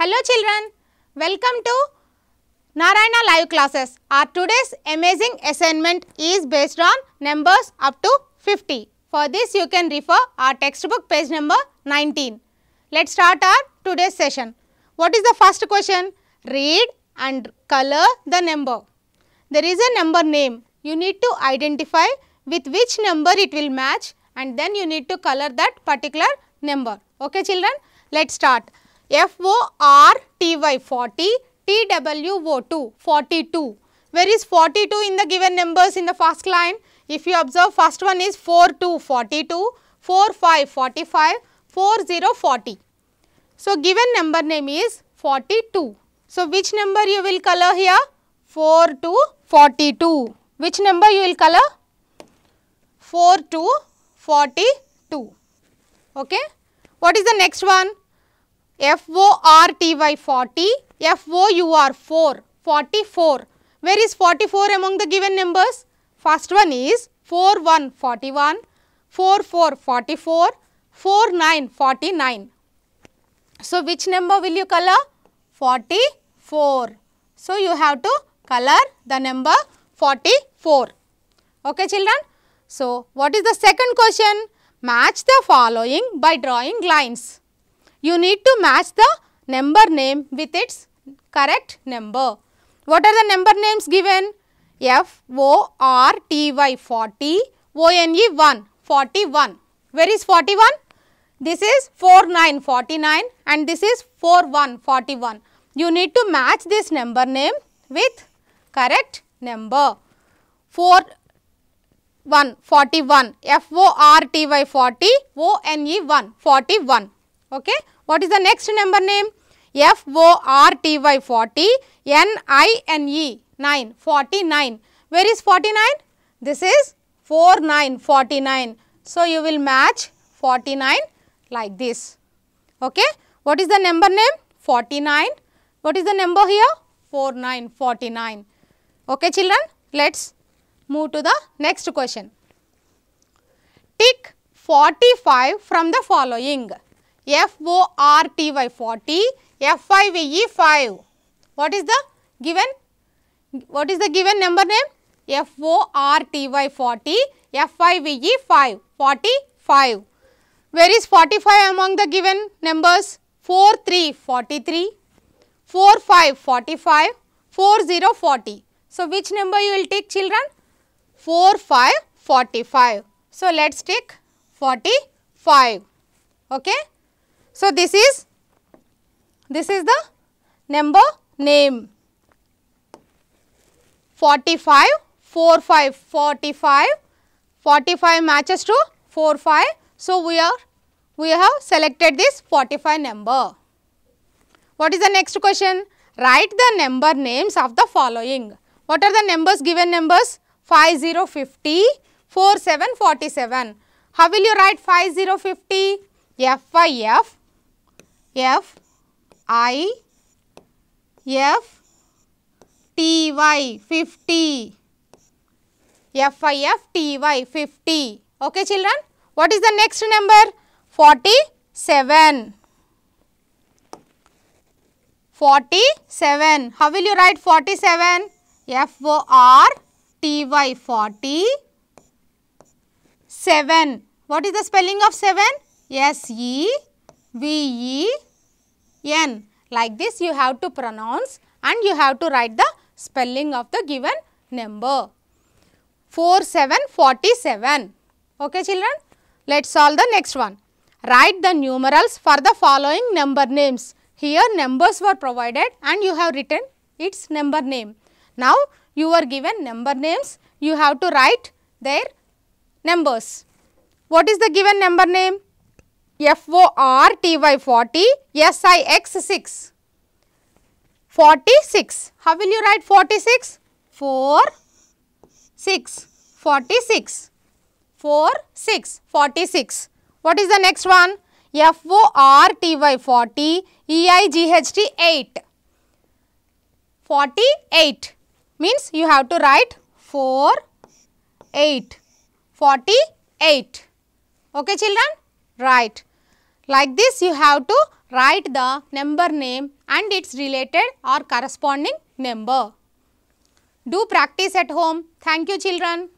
Hello children, welcome to Narayana live classes. Our today's amazing assignment is based on numbers up to 50. For this you can refer our textbook page number 19. Let's start our today's session. What is the first question? Read and color the number. There is a number name. You need to identify with which number it will match and then you need to color that particular number. Okay children, let's start. FORTY 40, TWO 42. Where is 42 in the given numbers in the first line? If you observe first one is 42 42, 45 45, 40 40. So, given number name is 42. So, which number you will color here? 4 to 42. Which number you will color? 4 to 42. Okay. What is the next one? FORTY 40, FOUR 4, 44. Where is 44 among the given numbers? First one is four one forty one, four four forty four, four nine forty nine. So, which number will you color? 44. So, you have to color the number 44. Okay children. So, what is the second question? Match the following by drawing lines you need to match the number name with its correct number. What are the number names given? F O R T Y 40, O N E 1, 41. Where is 41? This is 4949 and this is 4141. You need to match this number name with correct number. 4 1 41 F O R T Y 40 O N E 1 41. Okay. What is the next number name? F O R T Y 40 N I N E 9 49. Where is 49? This is 49 49. So, you will match 49 like this. Okay. What is the number name? 49. What is the number here? 49 49. Okay children, let us move to the next question. Tick 45 from the following. FORTY 40, FIVE 5. What is the given? What is the given number name? FORTY 40, FIVE 5, 45. Where is 45 among the given numbers? 4, 3, 43, 4, 5, 45, 4, 0, 40. So, which number you will take children? 4, 5, 45. So, let us take 45. Okay. So, this is this is the number name 45 45 45 45 matches to 45. So, we are we have selected this 45 number. What is the next question? Write the number names of the following. What are the numbers given numbers? 5050, 4747. How will you write 5050? F F I F T Y 50. F I F T Y 50. Okay, children. What is the next number? 47. 47. How will you write 47? F O R T Y 40. 7. What is the spelling of 7? E V E n. Like this you have to pronounce and you have to write the spelling of the given number. 4747. Okay children, let us solve the next one. Write the numerals for the following number names. Here numbers were provided and you have written its number name. Now you are given number names, you have to write their numbers. What is the given number name? T Y 40 SIX 46. How will you write 46? 4, 6, 46, 4, 6, 46. What is the next one? FORTY forty, 40 eight, 8. 48 means you have to write 4, 8, 48. Okay children? Right. Like this you have to write the number name and its related or corresponding number. Do practice at home. Thank you children.